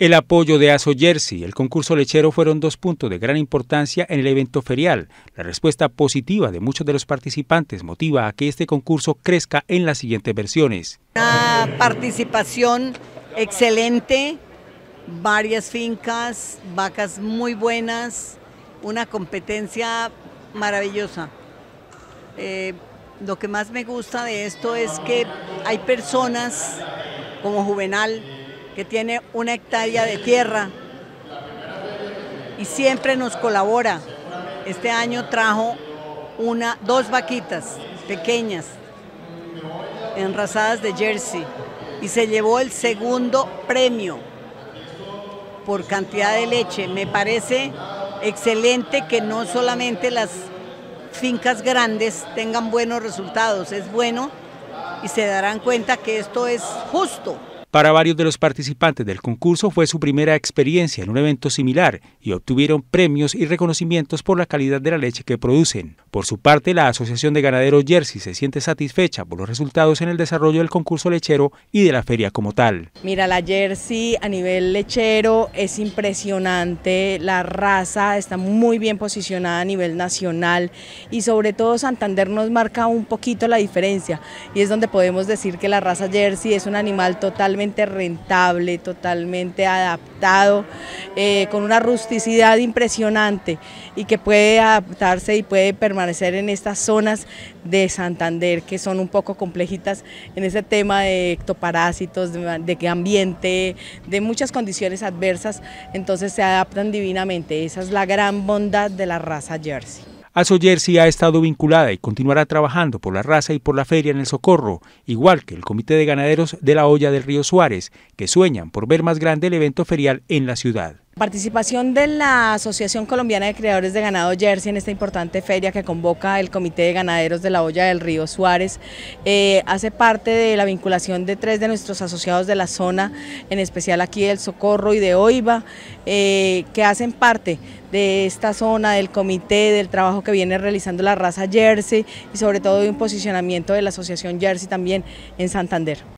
El apoyo de Aso Jersey y el concurso lechero fueron dos puntos de gran importancia en el evento ferial. La respuesta positiva de muchos de los participantes motiva a que este concurso crezca en las siguientes versiones. Una participación excelente, varias fincas, vacas muy buenas, una competencia maravillosa. Eh, lo que más me gusta de esto es que hay personas como Juvenal, que tiene una hectárea de tierra y siempre nos colabora. Este año trajo una, dos vaquitas pequeñas enrasadas de Jersey y se llevó el segundo premio por cantidad de leche. Me parece excelente que no solamente las fincas grandes tengan buenos resultados, es bueno y se darán cuenta que esto es justo. Para varios de los participantes del concurso fue su primera experiencia en un evento similar y obtuvieron premios y reconocimientos por la calidad de la leche que producen. Por su parte, la Asociación de Ganaderos Jersey se siente satisfecha por los resultados en el desarrollo del concurso lechero y de la feria como tal. Mira, la Jersey a nivel lechero es impresionante, la raza está muy bien posicionada a nivel nacional y sobre todo Santander nos marca un poquito la diferencia y es donde podemos decir que la raza Jersey es un animal totalmente rentable, totalmente adaptado, eh, con una rusticidad impresionante y que puede adaptarse y puede permanecer en estas zonas de Santander que son un poco complejitas en ese tema de ectoparásitos, de, de ambiente, de muchas condiciones adversas, entonces se adaptan divinamente. Esa es la gran bondad de la raza jersey. Jersey ha estado vinculada y continuará trabajando por la raza y por la feria en el Socorro, igual que el Comité de Ganaderos de la Hoya del Río Suárez, que sueñan por ver más grande el evento ferial en la ciudad. Participación de la Asociación Colombiana de Creadores de Ganado Jersey en esta importante feria que convoca el Comité de Ganaderos de la Olla del Río Suárez. Eh, hace parte de la vinculación de tres de nuestros asociados de la zona, en especial aquí del Socorro y de Oiva, eh, que hacen parte de esta zona, del comité, del trabajo que viene realizando la raza Jersey y sobre todo de un posicionamiento de la Asociación Jersey también en Santander.